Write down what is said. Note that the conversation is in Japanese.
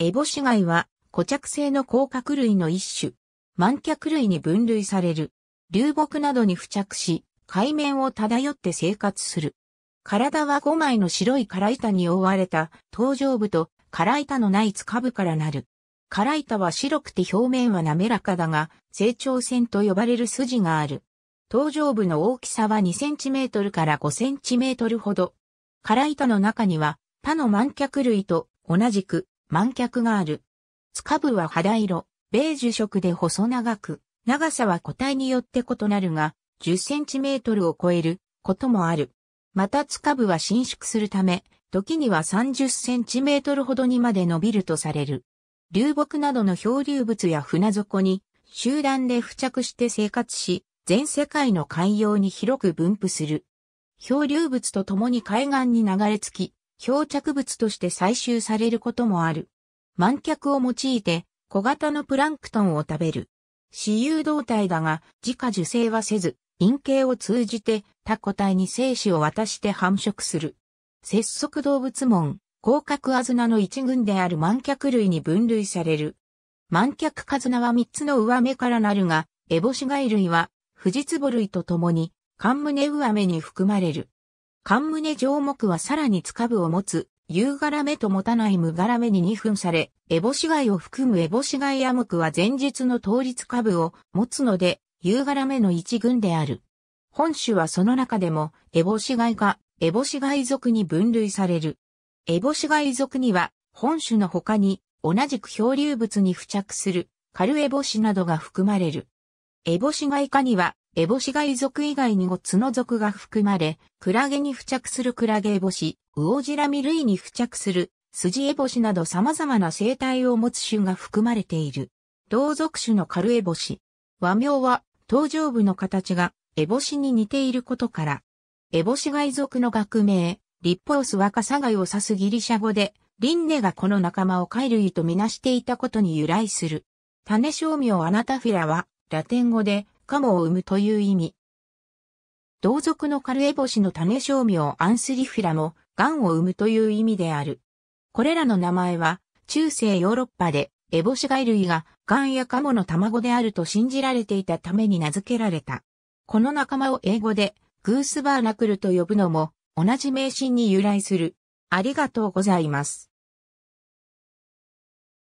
エボシガイは、固着性の甲殻類の一種、満脚類に分類される。流木などに付着し、海面を漂って生活する。体は5枚の白い殻板に覆われた頭上部と殻板のない塚部からなる。殻板は白くて表面は滑らかだが、成長線と呼ばれる筋がある。頭上部の大きさは2センチメートルから5センチメートルほど。殻板の中には他の満脚類と同じく満脚がある。つかぶは肌色、ベージュ色で細長く、長さは個体によって異なるが、10センチメートルを超えることもある。またつかぶは伸縮するため、時には30センチメートルほどにまで伸びるとされる。流木などの漂流物や船底に集団で付着して生活し、全世界の海洋に広く分布する。漂流物と共に海岸に流れ着き、漂着物として採集されることもある。満脚を用いて小型のプランクトンを食べる。私有動体だが自家受精はせず、陰茎を通じて他個体に精子を渡して繁殖する。節足動物門、甲殻アズナの一群である満脚類に分類される。満脚カズナは三つの上目からなるが、エボシガイ類は、フジツボ類と共に、カンムネウアメに含まれる。冠胸上目はさらにつかぶを持つ、夕柄目と持たない無柄目に二分され、エボシ貝を含むエボシ貝亜目は前日の倒立部を持つので、夕柄目の一群である。本種はその中でも、エボシ貝が、エボシ貝属に分類される。エボシ貝属には、本種の他に、同じく漂流物に付着する、カルエボシなどが含まれる。エボシガイ科には、エボシガイ属以外にもツノ属が含まれ、クラゲに付着するクラゲエボシ、ウオジラミ類に付着するスジエボシなど様々な生態を持つ種が含まれている。同属種のカルエボシ。和名は、頭上部の形がエボシに似ていることから、エボシガイ属の学名、リッポオス若さイを指すギリシャ語で、リンネがこの仲間を貝類とみなしていたことに由来する。種商名アナタフィラは、ラテン語で、カモを生むという意味。同族のカルエボシの種商名アンスリフィラも、ガンを生むという意味である。これらの名前は、中世ヨーロッパで、エボシ貝類がガンやカモの卵であると信じられていたために名付けられた。この仲間を英語で、グースバーナクルと呼ぶのも、同じ名神に由来する。ありがとうございます。